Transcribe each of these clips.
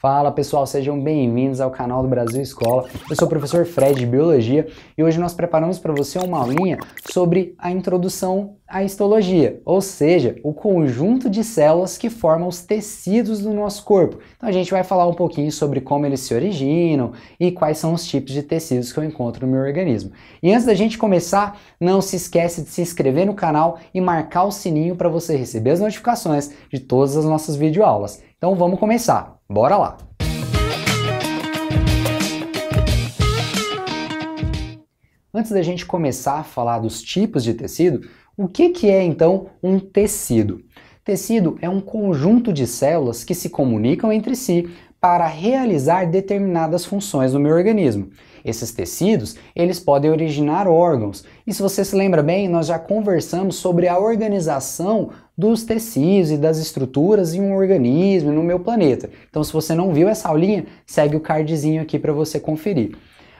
Fala pessoal, sejam bem-vindos ao canal do Brasil Escola. Eu sou o professor Fred de Biologia e hoje nós preparamos para você uma aulinha sobre a introdução à histologia, ou seja, o conjunto de células que formam os tecidos do nosso corpo. Então a gente vai falar um pouquinho sobre como eles se originam e quais são os tipos de tecidos que eu encontro no meu organismo. E antes da gente começar, não se esquece de se inscrever no canal e marcar o sininho para você receber as notificações de todas as nossas videoaulas. Então vamos começar. Bora lá. Antes da gente começar a falar dos tipos de tecido, o que, que é então um tecido? Tecido é um conjunto de células que se comunicam entre si para realizar determinadas funções no meu organismo. Esses tecidos, eles podem originar órgãos. E se você se lembra bem, nós já conversamos sobre a organização dos tecidos e das estruturas em um organismo, no meu planeta. Então, se você não viu essa aulinha, segue o cardzinho aqui para você conferir.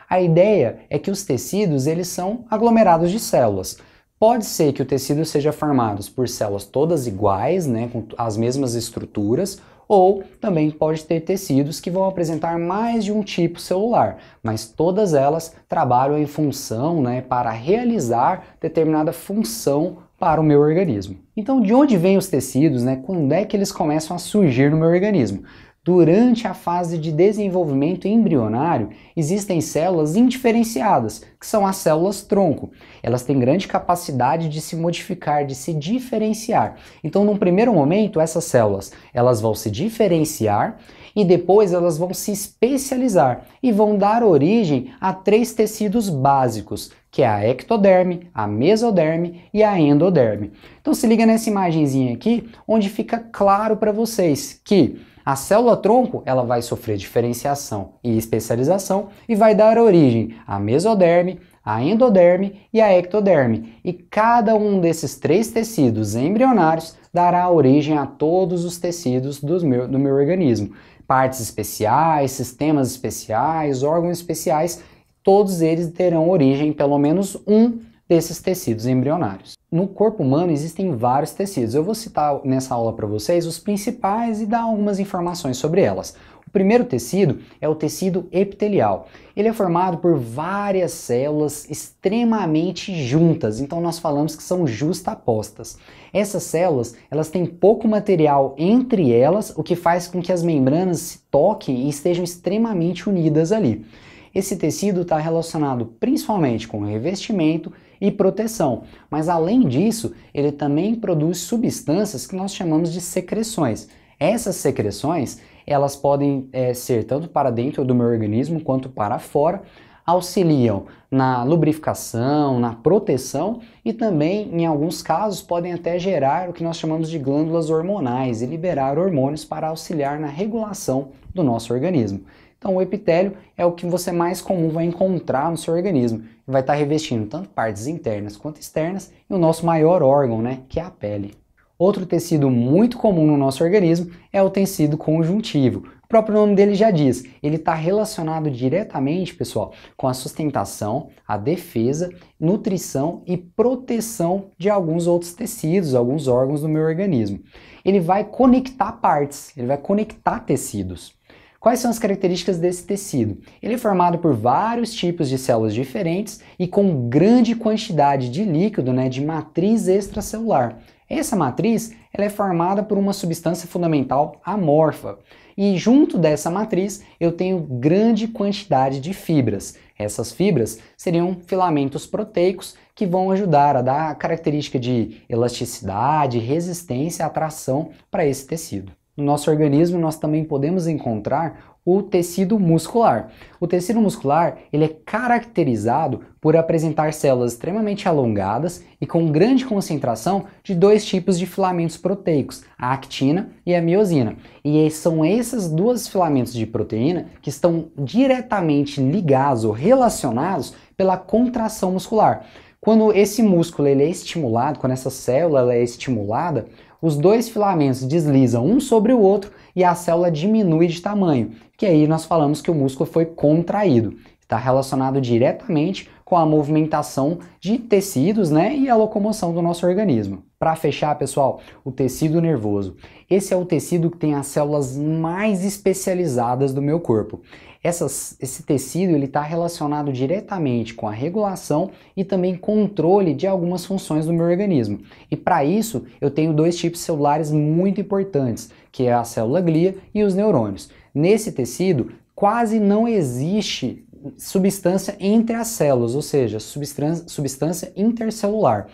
A ideia é que os tecidos, eles são aglomerados de células. Pode ser que o tecido seja formado por células todas iguais, né, com as mesmas estruturas, ou também pode ter tecidos que vão apresentar mais de um tipo celular, mas todas elas trabalham em função, né, para realizar determinada função para o meu organismo. Então, de onde vêm os tecidos, né? Quando é que eles começam a surgir no meu organismo? Durante a fase de desenvolvimento embrionário, existem células indiferenciadas, que são as células tronco. Elas têm grande capacidade de se modificar, de se diferenciar. Então, num primeiro momento, essas células, elas vão se diferenciar e depois elas vão se especializar e vão dar origem a três tecidos básicos, que é a ectoderme, a mesoderme e a endoderme. Então se liga nessa imagenzinha aqui, onde fica claro para vocês que a célula tronco ela vai sofrer diferenciação e especialização e vai dar origem à mesoderme, à endoderme e à ectoderme. E cada um desses três tecidos embrionários dará origem a todos os tecidos do meu, do meu organismo. Partes especiais, sistemas especiais, órgãos especiais, todos eles terão origem pelo menos um desses tecidos embrionários. No corpo humano existem vários tecidos. Eu vou citar nessa aula para vocês os principais e dar algumas informações sobre elas. O primeiro tecido é o tecido epitelial. Ele é formado por várias células extremamente juntas, então nós falamos que são justapostas. Essas células, elas têm pouco material entre elas, o que faz com que as membranas se toquem e estejam extremamente unidas ali. Esse tecido está relacionado principalmente com revestimento e proteção. Mas além disso, ele também produz substâncias que nós chamamos de secreções. Essas secreções elas podem é, ser tanto para dentro do meu organismo quanto para fora, auxiliam na lubrificação, na proteção e também, em alguns casos, podem até gerar o que nós chamamos de glândulas hormonais e liberar hormônios para auxiliar na regulação do nosso organismo. Então, o epitélio é o que você mais comum vai encontrar no seu organismo. Vai estar tá revestindo tanto partes internas quanto externas e o nosso maior órgão, né, que é a pele. Outro tecido muito comum no nosso organismo é o tecido conjuntivo. O próprio nome dele já diz, ele está relacionado diretamente, pessoal, com a sustentação, a defesa, nutrição e proteção de alguns outros tecidos, alguns órgãos do meu organismo. Ele vai conectar partes, ele vai conectar tecidos. Quais são as características desse tecido? Ele é formado por vários tipos de células diferentes e com grande quantidade de líquido, né, de matriz extracelular. Essa matriz ela é formada por uma substância fundamental amorfa. E junto dessa matriz eu tenho grande quantidade de fibras. Essas fibras seriam filamentos proteicos que vão ajudar a dar a característica de elasticidade, resistência, atração para esse tecido no nosso organismo nós também podemos encontrar o tecido muscular. O tecido muscular ele é caracterizado por apresentar células extremamente alongadas e com grande concentração de dois tipos de filamentos proteicos, a actina e a miosina. E é, são esses dois filamentos de proteína que estão diretamente ligados ou relacionados pela contração muscular. Quando esse músculo ele é estimulado, quando essa célula é estimulada, os dois filamentos deslizam um sobre o outro e a célula diminui de tamanho, que aí nós falamos que o músculo foi contraído. Está relacionado diretamente com a movimentação de tecidos né, e a locomoção do nosso organismo. Para fechar, pessoal, o tecido nervoso. Esse é o tecido que tem as células mais especializadas do meu corpo. Essas, esse tecido ele está relacionado diretamente com a regulação e também controle de algumas funções do meu organismo. E para isso eu tenho dois tipos celulares muito importantes, que é a célula glia e os neurônios. Nesse tecido quase não existe substância entre as células, ou seja, substância intercelular.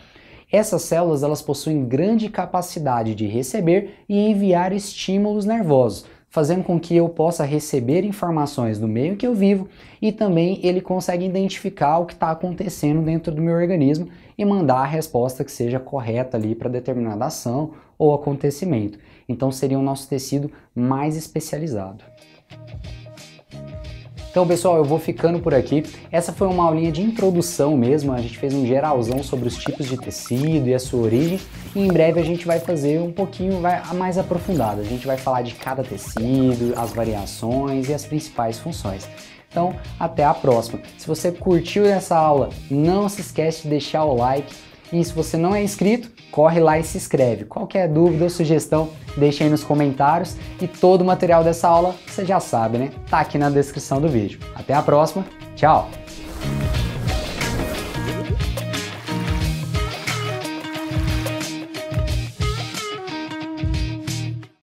Essas células elas possuem grande capacidade de receber e enviar estímulos nervosos, fazendo com que eu possa receber informações do meio que eu vivo e também ele consegue identificar o que está acontecendo dentro do meu organismo e mandar a resposta que seja correta ali para determinada ação ou acontecimento. Então seria o nosso tecido mais especializado. Então, pessoal, eu vou ficando por aqui. Essa foi uma aulinha de introdução mesmo, a gente fez um geralzão sobre os tipos de tecido e a sua origem, e em breve a gente vai fazer um pouquinho mais aprofundado. A gente vai falar de cada tecido, as variações e as principais funções. Então, até a próxima. Se você curtiu essa aula, não se esquece de deixar o like e se você não é inscrito, corre lá e se inscreve. Qualquer dúvida ou sugestão, deixa aí nos comentários. E todo o material dessa aula, você já sabe, né? Tá aqui na descrição do vídeo. Até a próxima. Tchau!